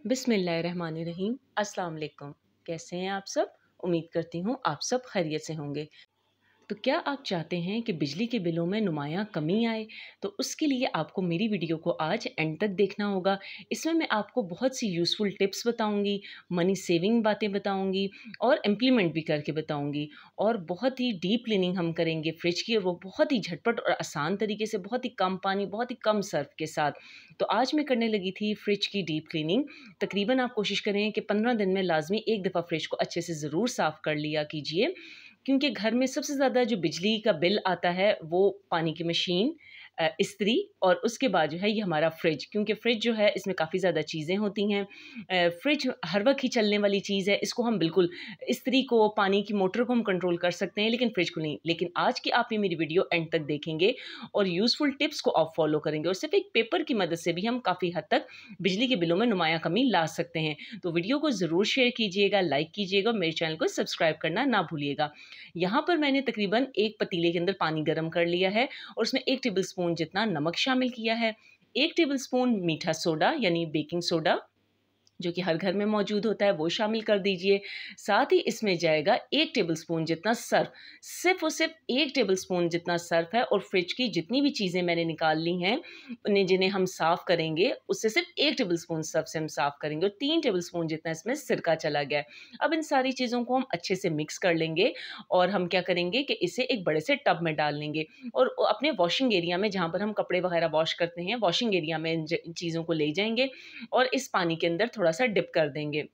अस्सलाम वालेकुम कैसे हैं आप सब उम्मीद करती हूँ आप सब खैरियत से होंगे तो क्या आप चाहते हैं कि बिजली के बिलों में नुमाया कमी आए तो उसके लिए आपको मेरी वीडियो को आज एंड तक देखना होगा इसमें मैं आपको बहुत सी यूज़फुल टिप्स बताऊंगी मनी सेविंग बातें बताऊंगी और इम्प्लीमेंट भी करके बताऊंगी और बहुत ही डीप क्लिनिंग हम करेंगे फ्रिज की और वो बहुत ही झटपट और आसान तरीके से बहुत ही कम पानी बहुत ही कम सर्फ के साथ तो आज मैं करने लगी थी फ्रिज की डीप क्लिनिंग तकरीबन आप कोशिश करें कि पंद्रह दिन में लाजमी एक दफ़ा फ्रिज को अच्छे से ज़रूर साफ़ कर लिया कीजिए क्योंकि घर में सबसे ज़्यादा जो बिजली का बिल आता है वो पानी की मशीन इस्त्री और उसके बाद जो है ये हमारा फ्रिज क्योंकि फ्रिज जो है इसमें काफ़ी ज़्यादा चीज़ें होती हैं फ्रिज हर वक्त ही चलने वाली चीज़ है इसको हम बिल्कुल इस्त्री को पानी की मोटर को हम कंट्रोल कर सकते हैं लेकिन फ्रिज को नहीं लेकिन आज की आप ये मेरी वीडियो एंड तक देखेंगे और यूज़फुल टिप्स को आप फॉलो करेंगे और सिर्फ एक पेपर की मदद से भी हम काफ़ी हद तक बिजली के बिलों में नुमाया कमी ला सकते हैं तो वीडियो को ज़रूर शेयर कीजिएगा लाइक कीजिएगा मेरे चैनल को सब्सक्राइब करना ना भूलिएगा यहाँ पर मैंने तकरीबन एक पतीले के अंदर पानी गर्म कर लिया है और उसमें एक टेबल स्पून जितना नमक शामिल किया है एक टेबल स्पून मीठा सोडा यानी बेकिंग सोडा जो कि हर घर में मौजूद होता है वो शामिल कर दीजिए साथ ही इसमें जाएगा एक टेबल स्पून जितना सर्फ सिर्फ और सिर्फ एक टेबल स्पून जितना सर्फ है और फ्रिज की जितनी भी चीज़ें मैंने निकाल ली हैं उन्हें जिन्हें हम साफ़ करेंगे उससे सिर्फ एक टेबल स्पून सर्फ से हम साफ़ करेंगे और तीन टेबल स्पून जितना इसमें सिरका चला गया है अब इन सारी चीज़ों को हम अच्छे से मिक्स कर लेंगे और हम क्या करेंगे कि इसे एक बड़े से टब में डाल लेंगे और अपने वॉशिंग एरिया में जहाँ पर हम कपड़े वगैरह वॉश करते हैं वॉशिंग एरिया में इन चीज़ों को ले जाएंगे और इस पानी के अंदर थोड़ा थोड़ा सा डिप कर देंगे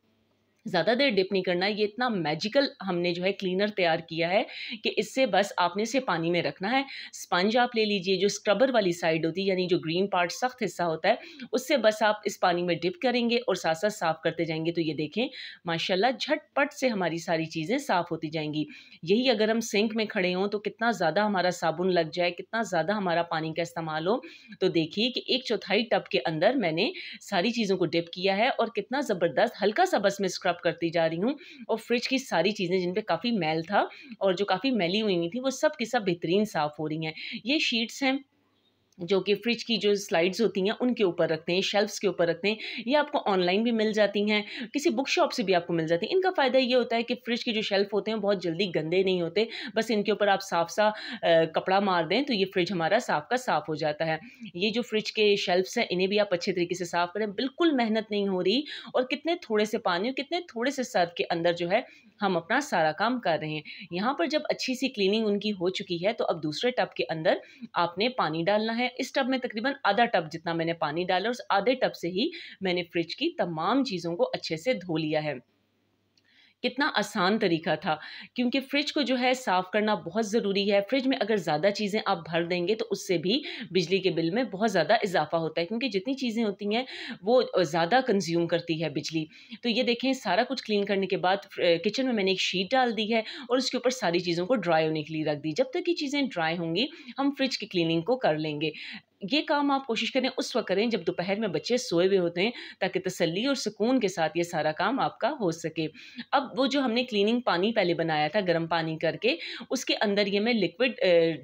ज़्यादा देर डिप नहीं करना ये इतना मैजिकल हमने जो है क्लीनर तैयार किया है कि इससे बस आपने इसे पानी में रखना है स्पंज आप ले लीजिए जो स्क्रबर वाली साइड होती है यानी जो ग्रीन पार्ट सख्त हिस्सा होता है उससे बस आप इस पानी में डिप करेंगे और साथ साथ साफ़ करते जाएंगे तो ये देखें माशाला झटपट से हमारी सारी चीज़ें साफ़ होती जाएंगी यही अगर हम सिंक में खड़े हों तो कितना ज़्यादा हमारा साबुन लग जाए कितना ज़्यादा हमारा पानी का इस्तेमाल हो तो देखिए कि एक चौथाई टब के अंदर मैंने सारी चीज़ों को डिप किया है और कितना ज़बरदस्त हल्का सा बस में स्क्रब अप करती जा रही हूँ और फ्रिज की सारी चीज़ें जिन पर काफ़ी मैल था और जो काफ़ी मैली हुई हुई थी वो सब की सब बेहतरीन साफ़ हो रही हैं ये शीट्स हैं जो कि फ्रिज की जो स्लाइड्स होती हैं उनके ऊपर रखते हैं शेल्फ्स के ऊपर रखते हैं ये आपको ऑनलाइन भी मिल जाती हैं किसी बुक शॉप से भी आपको मिल जाती हैं इनका फ़ायदा ये होता है कि फ्रिज के जो शेल्फ होते हैं बहुत जल्दी गंदे नहीं होते बस इनके ऊपर आप साफ सा कपड़ा मार दें तो ये फ्रिज हमारा साफ का साफ हो जाता है ये जो फ्रिज के शेल्फ्स हैं इन्हें भी आप अच्छे तरीके से साफ़ करें बिल्कुल मेहनत नहीं हो रही और कितने थोड़े से पानी और कितने थोड़े से सर्फ के अंदर जो है हम अपना सारा काम कर रहे हैं यहाँ पर जब अच्छी सी क्लीनिंग उनकी हो चुकी है तो अब दूसरे टब के अंदर आपने पानी डालना है इस टब में तकरीबन आधा टब जितना मैंने पानी डाला उस आधे टब से ही मैंने फ्रिज की तमाम चीज़ों को अच्छे से धो लिया है कितना आसान तरीका था क्योंकि फ्रिज को जो है साफ़ करना बहुत ज़रूरी है फ्रिज में अगर ज़्यादा चीज़ें आप भर देंगे तो उससे भी बिजली के बिल में बहुत ज़्यादा इजाफा होता है क्योंकि जितनी चीज़ें होती हैं वो ज़्यादा कंज्यूम करती है बिजली तो ये देखें सारा कुछ क्लीन करने के बाद किचन में मैंने एक शीट डाल दी है और उसके ऊपर सारी चीज़ों को ड्राई होने के लिए रख दी जब तक ये चीज़ें ड्राई होंगी हम फ्रिज की क्लीनिंग को कर लेंगे ये काम आप कोशिश करें उस वक्त करें जब दोपहर में बच्चे सोए हुए होते हैं ताकि तसली और सुकून के साथ ये सारा काम आपका हो सके अब वो जो हमने क्लीनिंग पानी पहले बनाया था गर्म पानी करके उसके अंदर ये मैं लिक्विड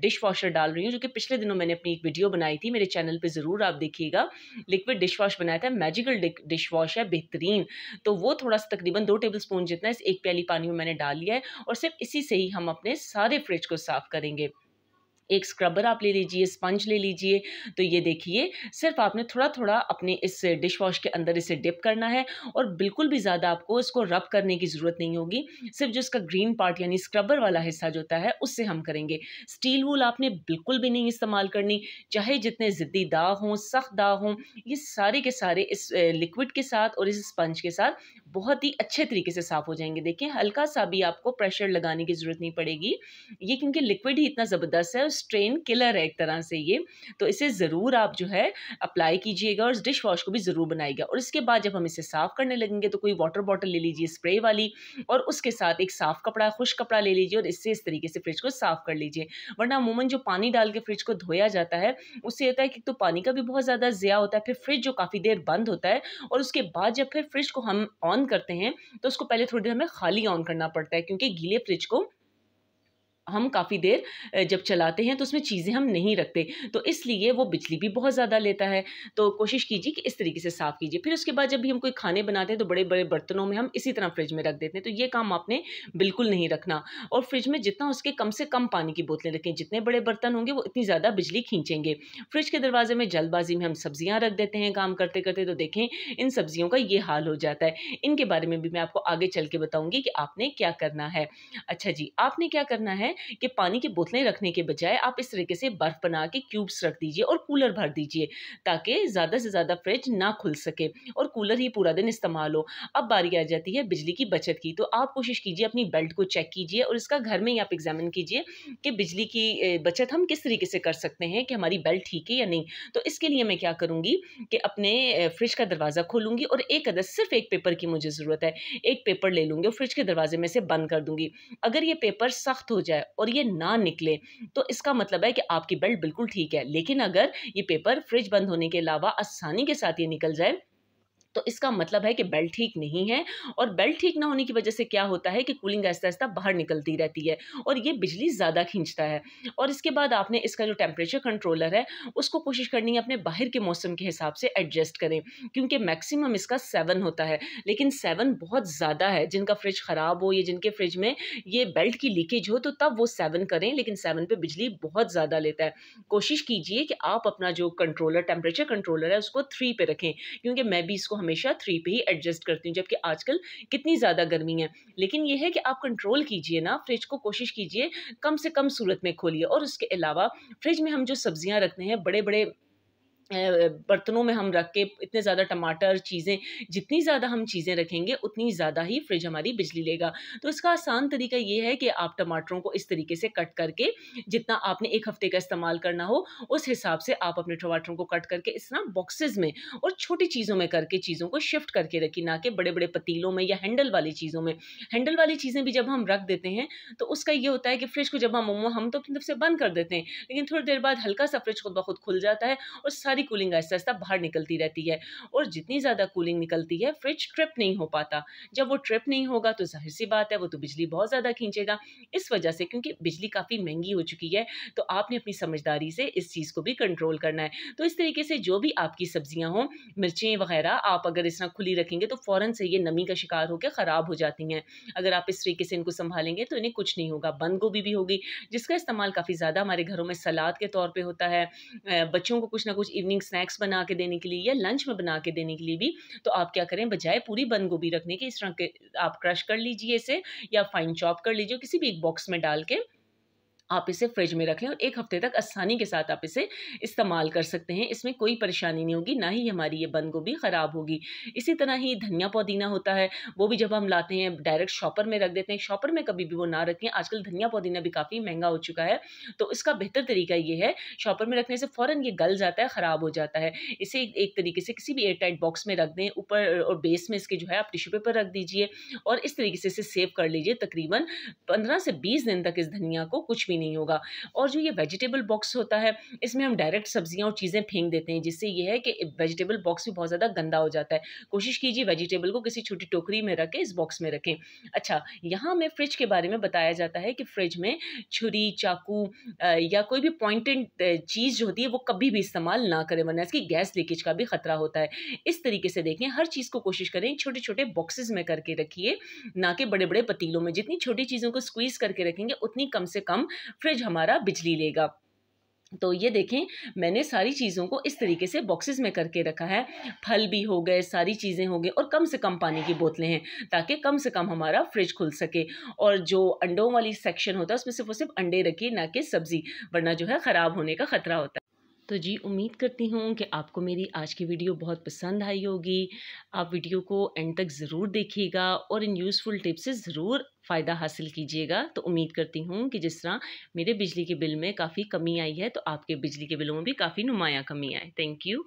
डिश वॉशर डाल रही हूँ जो कि पिछले दिनों मैंने अपनी एक वीडियो बनाई थी मेरे चैनल पर ज़रूर आप देखिएगा लिक्विड डिश वॉश बनाया था मैजिकल डिश वॉश है बेहतरीन तो वो थोड़ा सा तकरीबन दो टेबल स्पून जितना इस एक प्याली पानी में मैंने डाल लिया है और सिर्फ इसी से ही हम अपने सारे फ्रिज को साफ़ करेंगे एक स्क्रबर आप ले लीजिए स्पंज ले लीजिए तो ये देखिए सिर्फ आपने थोड़ा थोड़ा अपने इस डिश वॉश के अंदर इसे डिप करना है और बिल्कुल भी ज़्यादा आपको इसको रब करने की ज़रूरत नहीं होगी सिर्फ जो इसका ग्रीन पार्ट यानी स्क्रबर वाला हिस्सा जो होता है उससे हम करेंगे स्टील वूल आपने बिल्कुल भी नहीं इस्तेमाल करनी चाहे जितने ज़िद्दी दाग हों सख्त दाग हों ये सारे के सारे इस लिक्विड के साथ और इस स्पंज के साथ बहुत ही अच्छे तरीके से साफ़ हो जाएंगे देखिए हल्का सा भी आपको प्रेशर लगाने की ज़रूरत नहीं पड़ेगी ये क्योंकि लिक्विड ही इतना ज़बरदस्त है स्ट्रेन किलर है एक तरह से ये तो इसे ज़रूर आप जो है अप्लाई कीजिएगा और डिश वॉश को भी ज़रूर बनाएगा और इसके बाद जब हम इसे साफ़ करने लगेंगे तो कोई वाटर बॉटल ले लीजिए स्प्रे वाली और उसके साथ एक साफ़ कपड़ा खुश कपड़ा ले लीजिए और इससे इस तरीके से फ्रिज को साफ़ कर लीजिए वरना अमूमन जो पानी डाल के फ्रिज को धोया जाता है उससे होता है कि तो पानी का भी बहुत ज़्यादा ज़िया होता है फिर फ्रिज जो काफ़ी देर बंद होता है और उसके बाद जब फिर फ्रिज को हम ऑन करते हैं तो उसको पहले थोड़ी देर हमें खाली ऑन करना पड़ता है क्योंकि गीले फ्रिज को हम काफ़ी देर जब चलाते हैं तो उसमें चीज़ें हम नहीं रखते तो इसलिए वो बिजली भी बहुत ज़्यादा लेता है तो कोशिश कीजिए कि इस तरीके से साफ़ कीजिए फिर उसके बाद जब भी हम कोई खाने बनाते हैं तो बड़े बड़े बर्तनों में हम इसी तरह फ्रिज में रख देते हैं तो ये काम आपने बिल्कुल नहीं रखना और फ्रिज में जितना उसके कम से कम पानी की बोतलें रखें जितने बड़े बर्तन होंगे वो इतनी ज़्यादा बिजली खींचेंगे फ्रिज के दरवाजे में जल्दबाजी में हम सब्जियाँ रख देते हैं काम करते करते तो देखें इन सब्जियों का ये हाल हो जाता है इनके बारे में भी मैं आपको आगे चल के बताऊँगी कि आपने क्या करना है अच्छा जी आपने क्या करना है कि पानी की बोतलें रखने के बजाय आप इस तरीके से बर्फ़ बना के क्यूब्स रख दीजिए और कूलर भर दीजिए ताकि ज़्यादा से ज़्यादा फ्रिज ना खुल सके और कूलर ही पूरा दिन इस्तेमाल हो अब बारी आ जाती है बिजली की बचत की तो आप कोशिश कीजिए अपनी बेल्ट को चेक कीजिए और इसका घर में ही आप एग्जामिन कीजिए कि बिजली की बचत हम किस तरीके से कर सकते हैं कि हमारी बेल्ट ठीक है या नहीं तो इसके लिए मैं क्या करूँगी कि अपने फ्रिज का दरवाज़ा खोलूँगी और एक अदर सिर्फ एक पेपर की मुझे ज़रूरत है एक पेपर ले लूँगी और फ्रिज के दरवाजे में से बंद कर दूँगी अगर ये पेपर सख्त हो जाए है और ये ना निकले तो इसका मतलब है कि आपकी बेल्ट बिल्कुल ठीक है लेकिन अगर ये पेपर फ्रिज बंद होने के अलावा आसानी के साथ ये निकल जाए तो इसका मतलब है कि बेल्ट ठीक नहीं है और बेल्ट ठीक ना होने की वजह से क्या होता है कि कूलिंग ऐसा ऐसा बाहर निकलती रहती है और ये बिजली ज़्यादा खींचता है और इसके बाद आपने इसका जो टेम्परेचर कंट्रोलर है उसको कोशिश करनी है अपने बाहर के मौसम के हिसाब से एडजस्ट करें क्योंकि मैक्सिमम इसका सेवन होता है लेकिन सेवन बहुत ज़्यादा है जिनका फ्रिज ख़राब हो या जिनके फ्रिज में ये बेल्ट की लीकेज हो तो तब वो सेवन करें लेकिन सेवन पर बिजली बहुत ज़्यादा लेता है कोशिश कीजिए कि आप अपना जो कंट्रोलर टेम्परेचर कंट्रोलर है उसको थ्री पे रखें क्योंकि मैं भी इसको हमेशा थ्री पे ही एडजस्ट करती हूँ जबकि आजकल कितनी ज़्यादा गर्मी है लेकिन ये है कि आप कंट्रोल कीजिए ना फ्रिज को कोशिश कीजिए कम से कम सूरत में खोलिए और उसके अलावा फ्रिज में हम जो सब्ज़ियाँ रखते हैं बड़े बड़े बर्तनों में हम रख के इतने ज़्यादा टमाटर चीज़ें जितनी ज़्यादा हम चीज़ें रखेंगे उतनी ज़्यादा ही फ्रिज हमारी बिजली लेगा तो इसका आसान तरीका ये है कि आप टमाटरों को इस तरीके से कट करके जितना आपने एक हफ्ते का इस्तेमाल करना हो उस हिसाब से आप अपने टमाटरों को कट करके इस तरह बॉक्सेज में और छोटी चीज़ों में करके चीज़ों को शिफ्ट करके रखी ना कि बड़े बड़े पतीलों में या हैंडल वाली चीज़ों में हैंडल वाली चीज़ें भी जब हम रख देते हैं तो उसका ये होता है कि फ्रिज को जब हम हम तो अपनी तरफ से बंद कर देते हैं लेकिन थोड़ी देर बाद हल्का सा फ्रिज खुद ब खुद खुल जाता है और सारी सारी कूलिंग आहिस्ता आहिस्ता बाहर निकलती रहती है और जितनी ज़्यादा कूलिंग निकलती है फ्रिज ट्रिप नहीं हो पाता जब वो ट्रिप नहीं होगा तो जाहिर सी बात है वो तो बिजली बहुत ज़्यादा खींचेगा इस वजह से क्योंकि बिजली काफ़ी महंगी हो चुकी है तो आपने अपनी समझदारी से इस चीज़ को भी कंट्रोल करना है तो इस तरीके से जो भी आपकी सब्जियाँ हों मिर्चें वगैरह आप अगर इस तरह खुली रखेंगे तो फ़ौरन से ये नमी का शिकार होकर ख़राब हो जाती हैं अगर आप इस तरीके से इनको संभालेंगे तो इन्हें कुछ नहीं होगा बंद गोभी भी होगी जिसका इस्तेमाल काफ़ी ज़्यादा हमारे घरों में सलाद के तौर पर होता है बच्चों को कुछ ना कुछ इवनिंग इवनिंग स्नैक्स बना के देने के लिए या लंच में बना के देने के लिए भी तो आप क्या करें बजाय पूरी बंद गोभी रखने के इस तरह के आप क्रश कर लीजिए इसे या फाइन चॉप कर लीजिए किसी भी एक बॉक्स में डाल के आप इसे फ्रिज में रख लें और एक हफ्ते तक आसानी के साथ आप इसे इस्तेमाल कर सकते हैं इसमें कोई परेशानी नहीं होगी ना ही हमारी ये बंद गोभी ख़राब होगी इसी तरह ही धनिया पुदीना होता है वो भी जब हम लाते हैं डायरेक्ट शॉपर में रख देते हैं शॉपर में कभी भी वो ना रखें आजकल धनिया पुदीना भी काफ़ी महंगा हो चुका है तो इसका बेहतर तरीका ये है शॉपर में रखने से फ़ौरन ये गल जाता है ख़राब हो जाता है इसे एक तरीके से किसी भी एयर टाइट बॉक्स में रख दें ऊपर और बेस में इसके जो है आप टिश्यू पेपर रख दीजिए और इस तरीके से इसे सेव कर लीजिए तकरीबन पंद्रह से बीस दिन तक इस धनिया को कुछ भी नहीं होगा और जो ये वेजिटेबल बॉक्स होता है इसमें हम डायरेक्ट सब्जियाँ और चीज़ें फेंक देते हैं जिससे यह है कि वेजिटेबल बॉक्स भी बहुत ज़्यादा गंदा हो जाता है कोशिश कीजिए वेजिटेबल को किसी छोटी टोकरी में रखें इस बॉक्स में रखें अच्छा यहाँ हमें फ्रिज के बारे में बताया जाता है कि फ्रिज में छुरी चाकू या कोई भी पॉइंटेड चीज़ जो होती है वो कभी भी इस्तेमाल ना करें वरना इसकी गैस लीकेज का भी ख़तरा होता है इस तरीके से देखें हर चीज़ को कोशिश करें छोटे छोटे बॉक्सेस में करके रखिए ना कि बड़े बड़े पतीलों में जितनी छोटी चीज़ों को स्क्वीज़ करके रखेंगे उतनी कम से कम फ्रिज हमारा बिजली लेगा तो ये देखें मैंने सारी चीज़ों को इस तरीके से बॉक्सेस में करके रखा है फल भी हो गए सारी चीज़ें हो गई और कम से कम पानी की बोतलें हैं ताकि कम से कम हमारा फ्रिज खुल सके और जो अंडों वाली सेक्शन होता है उसमें सिर्फ और सिर्फ अंडे रखिए ना कि सब्ज़ी वरना जो है ख़राब होने का ख़तरा होता है तो जी उम्मीद करती हूँ कि आपको मेरी आज की वीडियो बहुत पसंद आई होगी आप वीडियो को एंड तक ज़रूर देखिएगा और इन यूज़फुल टिप्स से ज़रूर फ़ायदा हासिल कीजिएगा तो उम्मीद करती हूँ कि जिस तरह मेरे बिजली के बिल में काफ़ी कमी आई है तो आपके बिजली के बिलों में भी काफ़ी नुमाया कमी आए थैंक यू